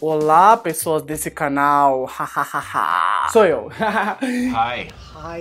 Olá, pessoas desse canal. Sou eu. Hi. Hi,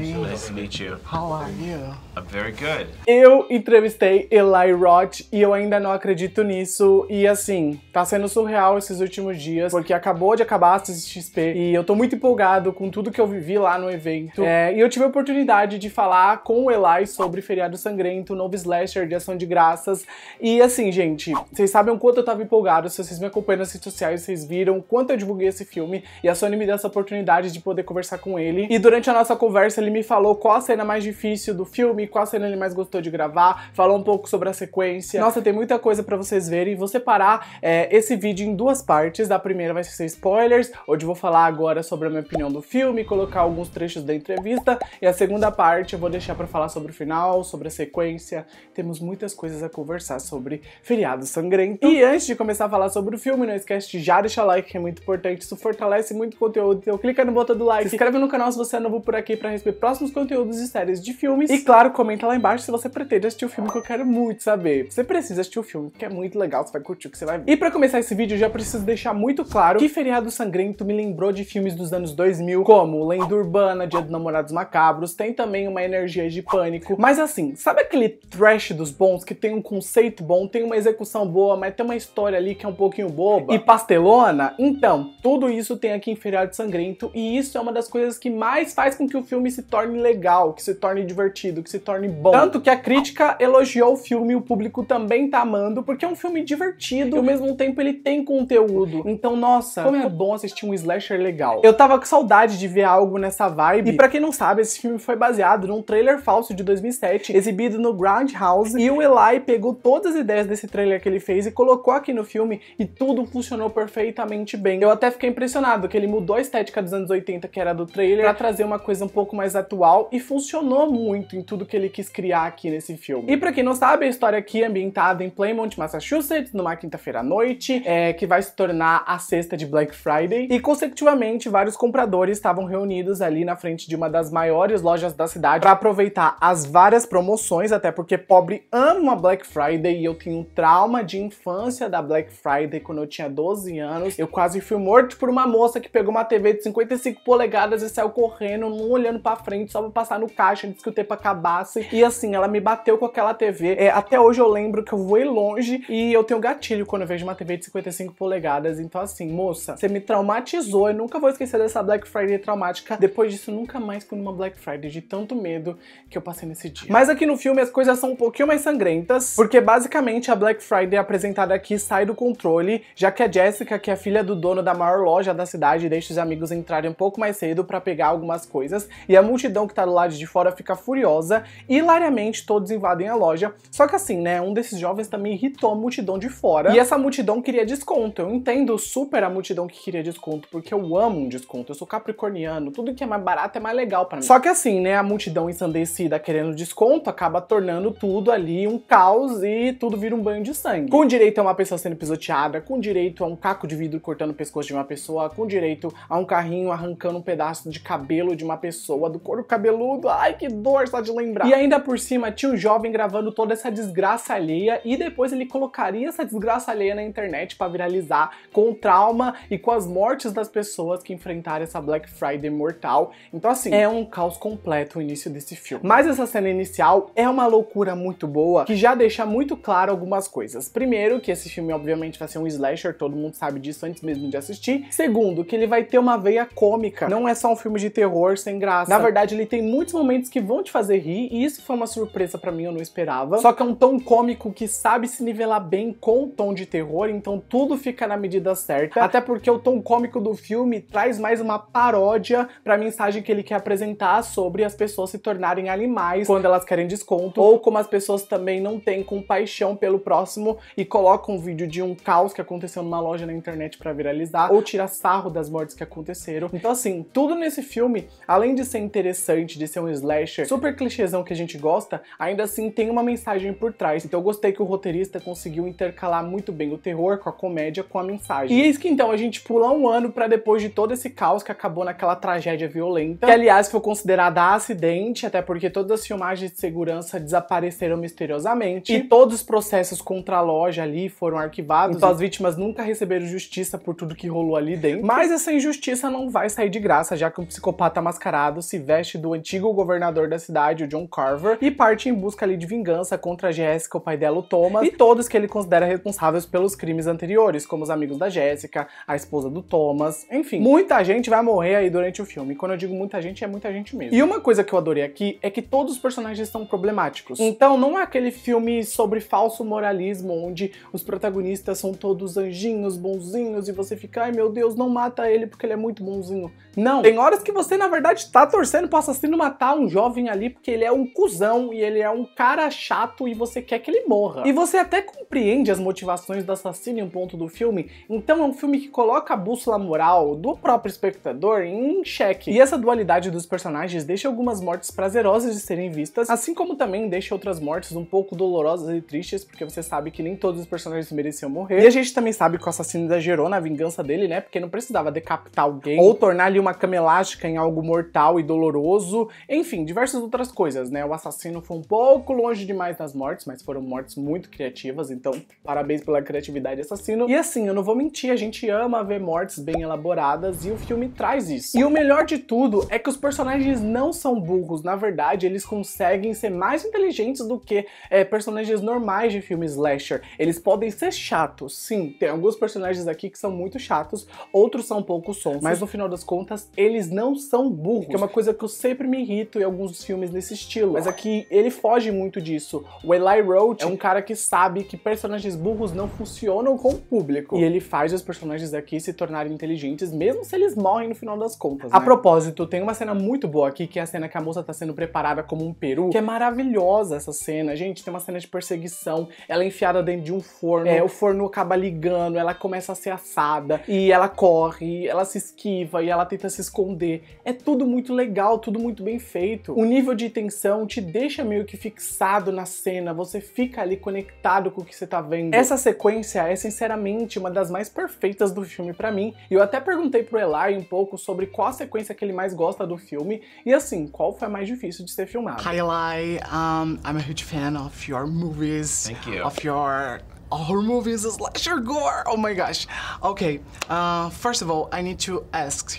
Nice to meet you. How are you? I'm very good. Eu entrevistei Eli Roth e eu ainda não acredito nisso. E assim, tá sendo surreal esses últimos dias, porque acabou de acabar a XP e eu tô muito empolgado com tudo que eu vivi lá no evento. É, e eu tive a oportunidade de falar com o Eli sobre Feriado Sangrento, novo slasher de ação de graças. E assim, gente, vocês sabem o quanto eu tava empolgado. Se vocês me acompanham nas redes sociais, vocês viram o quanto eu divulguei esse filme. E a Sony me deu essa oportunidade de poder conversar com ele. E durante Durante a nossa conversa, ele me falou qual a cena mais difícil do filme, qual a cena ele mais gostou de gravar, falou um pouco sobre a sequência. Nossa, tem muita coisa para vocês verem. Vou separar é, esse vídeo em duas partes. A primeira vai ser spoilers, onde vou falar agora sobre a minha opinião do filme, colocar alguns trechos da entrevista. E a segunda parte eu vou deixar para falar sobre o final, sobre a sequência. Temos muitas coisas a conversar sobre Feriado Sangrento. E antes de começar a falar sobre o filme, não esquece de já deixar like, que é muito importante. Isso fortalece muito o conteúdo. Então clica no botão do like, se inscreve no canal se você é novo por aqui para receber próximos conteúdos e séries de filmes. E claro, comenta lá embaixo se você pretende assistir o filme que eu quero muito saber. Você precisa assistir o filme, que é muito legal, você vai curtir o que você vai ver. E para começar esse vídeo, eu já preciso deixar muito claro que Feriado Sangrento me lembrou de filmes dos anos 2000, como Lenda Urbana, Dia dos Namorados Macabros, tem também uma energia de pânico. Mas assim, sabe aquele trash dos bons que tem um conceito bom, tem uma execução boa, mas tem uma história ali que é um pouquinho boba e pastelona? Então, tudo isso tem aqui em Feriado Sangrento e isso é uma das coisas que mais faz faz com que o filme se torne legal, que se torne divertido, que se torne bom. Tanto que a crítica elogiou o filme e o público também tá amando, porque é um filme divertido e ao mesmo tempo ele tem conteúdo. Então, nossa, como é bom assistir um slasher legal. Eu tava com saudade de ver algo nessa vibe. E para quem não sabe, esse filme foi baseado num trailer falso de 2007, exibido no Groundhouse, e o Eli pegou todas as ideias desse trailer que ele fez e colocou aqui no filme e tudo funcionou perfeitamente bem. Eu até fiquei impressionado que ele mudou a estética dos anos 80, que era do trailer, pra trazer uma coisa um pouco mais atual e funcionou muito em tudo que ele quis criar aqui nesse filme. E para quem não sabe, a história aqui é ambientada em Plymouth, Massachusetts, numa quinta-feira à noite, é, que vai se tornar a sexta de Black Friday. E consecutivamente, vários compradores estavam reunidos ali na frente de uma das maiores lojas da cidade para aproveitar as várias promoções, até porque pobre ama Black Friday e eu tenho um trauma de infância da Black Friday quando eu tinha 12 anos. Eu quase fui morto por uma moça que pegou uma TV de 55 polegadas e saiu correndo não olhando pra frente, só pra passar no caixa, antes que o tempo acabasse. E assim, ela me bateu com aquela TV. É, até hoje eu lembro que eu voei longe e eu tenho gatilho quando eu vejo uma TV de 55 polegadas. Então, assim, moça, você me traumatizou. Eu nunca vou esquecer dessa Black Friday traumática. Depois disso, nunca mais fui numa Black Friday de tanto medo que eu passei nesse dia. Mas aqui no filme as coisas são um pouquinho mais sangrentas, porque basicamente a Black Friday apresentada aqui sai do controle, já que a Jessica, que é filha do dono da maior loja da cidade, deixa os amigos entrarem um pouco mais cedo para pegar algumas coisas coisas, e a multidão que tá do lado de fora fica furiosa, e hilariamente todos invadem a loja. Só que assim, né, um desses jovens também irritou a multidão de fora, e essa multidão queria desconto. Eu entendo super a multidão que queria desconto, porque eu amo um desconto. Eu sou capricorniano, tudo que é mais barato é mais legal para mim. Só que assim, né, a multidão ensandecida querendo desconto acaba tornando tudo ali um caos e tudo vira um banho de sangue. Com direito a uma pessoa sendo pisoteada, com direito a um caco de vidro cortando o pescoço de uma pessoa, com direito a um carrinho arrancando um pedaço de cabelo de uma pessoa do couro cabeludo. Ai, que dor só de lembrar. E ainda por cima tinha um jovem gravando toda essa desgraça alheia e depois ele colocaria essa desgraça alheia na internet para viralizar com o trauma e com as mortes das pessoas que enfrentaram essa Black Friday mortal. Então assim, é um caos completo o início desse filme. Mas essa cena inicial é uma loucura muito boa que já deixa muito claro algumas coisas. Primeiro, que esse filme obviamente vai ser um slasher, todo mundo sabe disso antes mesmo de assistir. Segundo, que ele vai ter uma veia cômica. Não é só um filme de terror sem graça. Na verdade, ele tem muitos momentos que vão te fazer rir, e isso foi uma surpresa para mim, eu não esperava. Só que é um tom cômico que sabe se nivelar bem com o tom de terror, então tudo fica na medida certa. Até porque o tom cômico do filme traz mais uma paródia pra mensagem que ele quer apresentar sobre as pessoas se tornarem animais quando elas querem desconto, ou como as pessoas também não têm compaixão pelo próximo e colocam um vídeo de um caos que aconteceu numa loja na internet para viralizar, ou tirar sarro das mortes que aconteceram. Então, assim, tudo nesse filme além de ser interessante, de ser um slasher super clichêzão que a gente gosta, ainda assim tem uma mensagem por trás. Então eu gostei que o roteirista conseguiu intercalar muito bem o terror com a comédia, com a mensagem. E eis que então a gente pula um ano para depois de todo esse caos que acabou naquela tragédia violenta, que aliás foi considerada acidente, até porque todas as filmagens de segurança desapareceram misteriosamente e todos os processos contra a loja ali foram arquivados. Então as vítimas nunca receberam justiça por tudo que rolou ali dentro. Mas essa injustiça não vai sair de graça, já que um psicopata mascarado se veste do antigo governador da cidade, o John Carver, e parte em busca ali de vingança contra a Jessica, o pai dela, o Thomas, e todos que ele considera responsáveis pelos crimes anteriores, como os amigos da Jessica, a esposa do Thomas, enfim. Muita gente vai morrer aí durante o filme. E quando eu digo muita gente, é muita gente mesmo. E uma coisa que eu adorei aqui é que todos os personagens estão problemáticos. Então não é aquele filme sobre falso moralismo, onde os protagonistas são todos anjinhos, bonzinhos, e você fica, ai meu Deus, não mata ele porque ele é muito bonzinho. Não. Tem horas que você, na verdade, verdade, tá torcendo pro assassino matar um jovem ali porque ele é um cuzão e ele é um cara chato e você quer que ele morra. E você até compreende as motivações do assassino em um ponto do filme, então é um filme que coloca a bússola moral do próprio espectador em xeque. E essa dualidade dos personagens deixa algumas mortes prazerosas de serem vistas, assim como também deixa outras mortes um pouco dolorosas e tristes, porque você sabe que nem todos os personagens mereciam morrer. E a gente também sabe que o assassino exagerou na vingança dele, né? Porque não precisava decapitar alguém ou tornar ali uma cama elástica em algo mortal e doloroso, enfim, diversas outras coisas, né? O assassino foi um pouco longe demais nas mortes, mas foram mortes muito criativas, então parabéns pela criatividade assassino. E assim, eu não vou mentir, a gente ama ver mortes bem elaboradas e o filme traz isso. E o melhor de tudo é que os personagens não são burros, na verdade, eles conseguem ser mais inteligentes do que é, personagens normais de filme slasher. Eles podem ser chatos, sim, tem alguns personagens aqui que são muito chatos, outros são um pouco sons, mas no final das contas, eles não são burros, que é uma coisa que eu sempre me irrito em alguns filmes nesse estilo. Mas aqui é ele foge muito disso. O Eli Roach é um cara que sabe que personagens burros não funcionam com o público. E ele faz os personagens aqui se tornarem inteligentes, mesmo se eles morrem no final das contas. Né? A propósito, tem uma cena muito boa aqui, que é a cena que a moça tá sendo preparada como um peru, que é maravilhosa essa cena. Gente, tem uma cena de perseguição, ela é enfiada dentro de um forno, é, o forno acaba ligando, ela começa a ser assada, e ela corre, ela se esquiva, e ela tenta se esconder. É tudo muito legal, tudo muito bem feito. O nível de tensão te deixa meio que fixado na cena, você fica ali conectado com o que você tá vendo. Essa sequência é sinceramente uma das mais perfeitas do filme para mim, e eu até perguntei pro Eli um pouco sobre qual sequência que ele mais gosta do filme, e assim, qual foi a mais difícil de ser filmada. Hi Eli, um, I'm a huge fan of your movies. Thank you. Of your horror movies, slasher gore. Oh my gosh. Okay, uh, first of all, I need to ask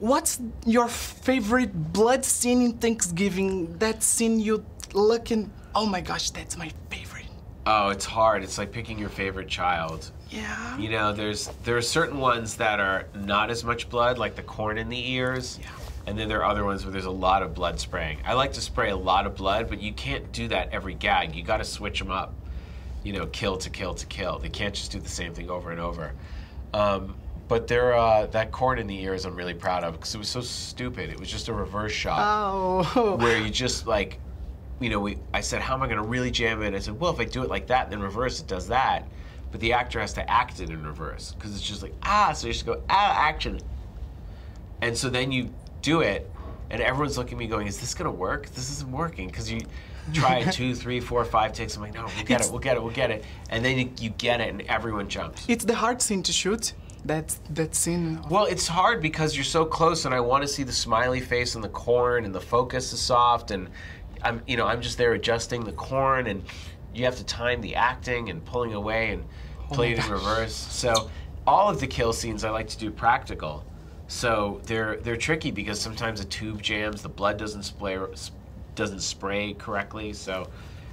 What's your favorite blood scene in Thanksgiving? That scene you look and oh my gosh, that's my favorite. Oh, it's hard. It's like picking your favorite child. Yeah. You know, there's there are certain ones that are not as much blood, like the corn in the ears. Yeah. And then there are other ones where there's a lot of blood spraying. I like to spray a lot of blood, but you can't do that every gag. You got to switch them up. You know, kill to kill to kill. They can't just do the same thing over and over. Um, but there, uh, that corn in the ears, I'm really proud of because it was so stupid. It was just a reverse shot oh. where you just like, you know, we. I said, how am I going to really jam it? I said, well, if I do it like that then reverse, it does that. But the actor has to act it in reverse because it's just like ah. So you just go ah action, and so then you do it, and everyone's looking at me going, "Is this gonna work? This isn't working." Because you try two, three, four, five takes. I'm like, "No, we'll get it's, it, we'll get it, we'll get it," and then you, you, get it, and everyone jumps. It's the hard scene to shoot. That that scene. Well, it's hard because you're so close, and I want to see the smiley face and the corn, and the focus is soft, and I'm you know I'm just there adjusting the corn, and you have to time the acting and pulling away and oh it in reverse. So all of the kill scenes I like to do practical. So they're they're tricky because sometimes the tube jams, the blood doesn't spray doesn't spray correctly. So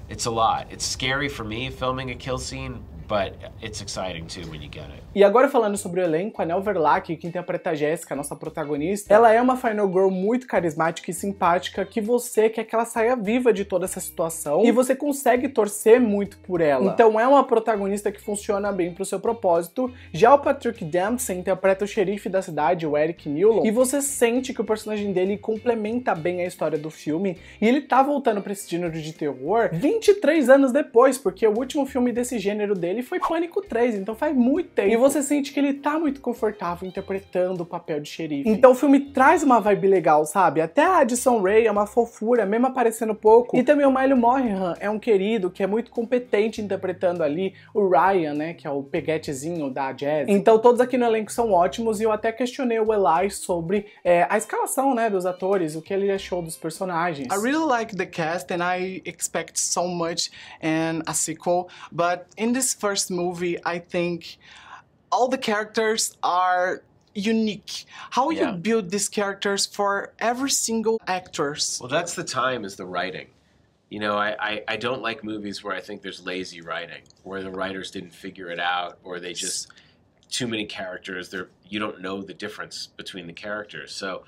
it's a lot. It's scary for me filming a kill scene, But it's exciting too when you get it. E agora falando sobre o elenco, a Nel Verlac, que interpreta a Jéssica, nossa protagonista, ela é uma final girl muito carismática e simpática que você quer que ela saia viva de toda essa situação e você consegue torcer muito por ela. Então é uma protagonista que funciona bem pro seu propósito. Já o Patrick Dempsey interpreta o xerife da cidade, o Eric Newland, e você sente que o personagem dele complementa bem a história do filme e ele tá voltando para esse gênero de terror 23 anos depois, porque o último filme desse gênero dele ele foi Pânico 3, então faz muito tempo. E você sente que ele tá muito confortável interpretando o papel de xerife. Então o filme traz uma vibe legal, sabe? Até a Addison Ray é uma fofura, mesmo aparecendo pouco. E também o Miley Mohan é um querido que é muito competente interpretando ali o Ryan, né? Que é o peguetezinho da Jazz. Então todos aqui no elenco são ótimos e eu até questionei o Eli sobre é, a escalação, né? Dos atores, o que ele achou dos personagens. I really like the cast and I expect so much in a sequel, but in this first movie, I think all the characters are unique how yeah. you build these characters for every single actors well that's the time is the writing you know I, I, I don't like movies where i think there's lazy writing where the writers didn't figure it out or they just too many characters There you don't know the difference between the characters so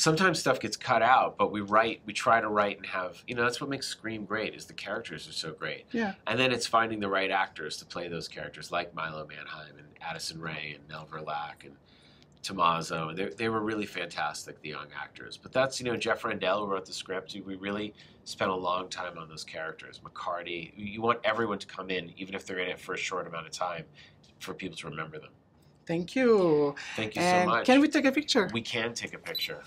sometimes stuff gets cut out, but we write, we try to write and have, you know, that's what makes Scream great is the characters are so great. Yeah. And then it's finding the right actors to play those characters, like Milo Manheim and Addison Ray and Nell Verlack and Tommaso. They, they were really fantastic, the young actors. But that's, you know, Jeff Rendell who wrote the script. We really spent a long time on those characters. McCarty, you want everyone to come in, even if they're in it for a short amount of time, for people to remember them. Thank you. Thank you and so much. Can we take a picture? We can take a picture.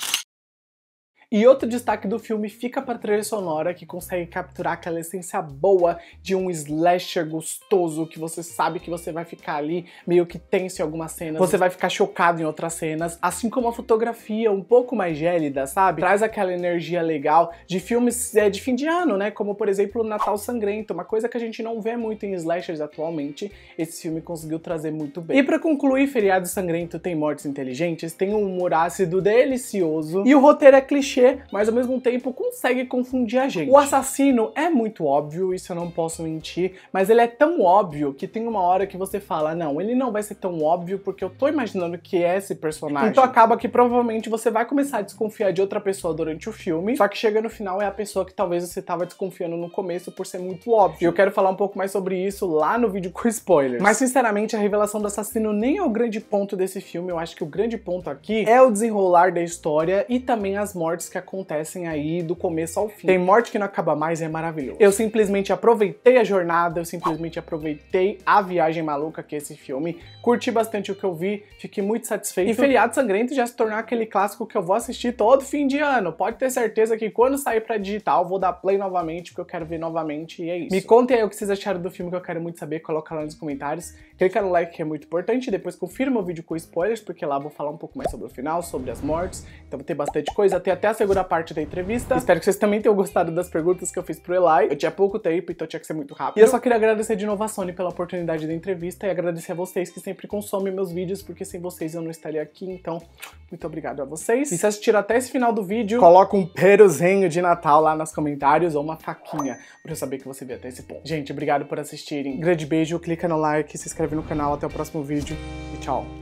E outro destaque do filme fica para a trilha sonora, que consegue capturar aquela essência boa de um slasher gostoso, que você sabe que você vai ficar ali meio que tenso em algumas cenas, você vai ficar chocado em outras cenas, assim como a fotografia um pouco mais gélida, sabe? Traz aquela energia legal de filmes é, de fim de ano, né? Como, por exemplo, Natal Sangrento, uma coisa que a gente não vê muito em slashers atualmente, esse filme conseguiu trazer muito bem. E para concluir, Feriado Sangrento tem mortes inteligentes, tem um humor ácido delicioso, e o roteiro é clichê mas ao mesmo tempo consegue confundir a gente. O assassino é muito óbvio, isso eu não posso mentir, mas ele é tão óbvio que tem uma hora que você fala, não, ele não vai ser tão óbvio porque eu tô imaginando que é esse personagem. Então acaba que provavelmente você vai começar a desconfiar de outra pessoa durante o filme, só que chega no final é a pessoa que talvez você tava desconfiando no começo por ser muito óbvio. E eu quero falar um pouco mais sobre isso lá no vídeo com spoilers. Mas sinceramente, a revelação do assassino nem é o grande ponto desse filme, eu acho que o grande ponto aqui é o desenrolar da história e também as mortes que acontecem aí do começo ao fim. Tem morte que não acaba mais, é maravilhoso. Eu simplesmente aproveitei a jornada, eu simplesmente aproveitei a viagem maluca que é esse filme, curti bastante o que eu vi, fiquei muito satisfeito. E Feriado Sangrento já se tornou aquele clássico que eu vou assistir todo fim de ano. Pode ter certeza que quando sair pra digital, vou dar play novamente, porque eu quero ver novamente, e é isso. Me contem aí o que vocês acharam do filme, que eu quero muito saber, coloca lá nos comentários. Clica no like que é muito importante, depois confirma o vídeo com spoilers, porque lá vou falar um pouco mais sobre o final, sobre as mortes, então tem bastante coisa, tem até a segunda parte da entrevista. Espero que vocês também tenham gostado das perguntas que eu fiz pro Eli. Eu tinha pouco tempo, então tinha que ser muito rápido. E eu só queria agradecer de novo a Sony pela oportunidade da entrevista e agradecer a vocês que sempre consomem meus vídeos, porque sem vocês eu não estaria aqui, então muito obrigado a vocês. E se assistiram até esse final do vídeo, coloca um peruzinho de Natal lá nos comentários ou uma faquinha, pra eu saber que você veio até esse ponto. Gente, obrigado por assistirem. grande beijo, clica no like, se inscreve inscreve no canal. Até o próximo vídeo e tchau!